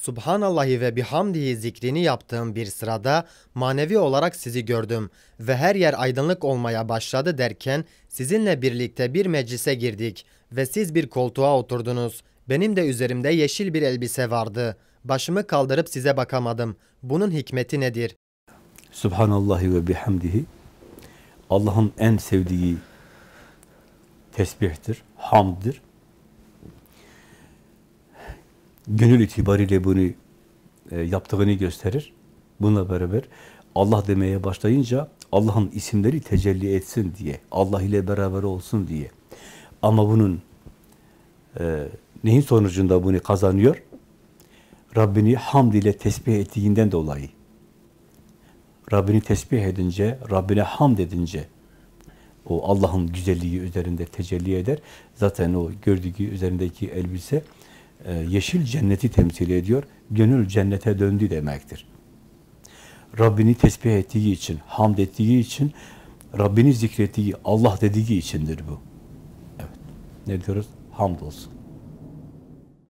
Subhanallahi ve bihamdihi zikrini yaptığım bir sırada manevi olarak sizi gördüm ve her yer aydınlık olmaya başladı derken sizinle birlikte bir meclise girdik ve siz bir koltuğa oturdunuz. Benim de üzerimde yeşil bir elbise vardı. Başımı kaldırıp size bakamadım. Bunun hikmeti nedir? Subhanallahi ve bihamdihi Allah'ın en sevdiği tesbihtir, hamdır gönül itibariyle bunu e, yaptığını gösterir. Bununla beraber Allah demeye başlayınca Allah'ın isimleri tecelli etsin diye, Allah ile beraber olsun diye. Ama bunun e, neyin sonucunda bunu kazanıyor? Rabbini hamd ile tesbih ettiğinden dolayı. Rabbini tesbih edince, Rabbine hamd edince o Allah'ın güzelliği üzerinde tecelli eder. Zaten o gördüğü üzerindeki elbise e, yeşil cenneti temsil ediyor. Gönül cennete döndü demektir. Rabbini tesbih ettiği için, hamd ettiği için, Rabbini zikrettiği, Allah dediği içindir bu. Evet. Ne diyoruz? Hamdolsun.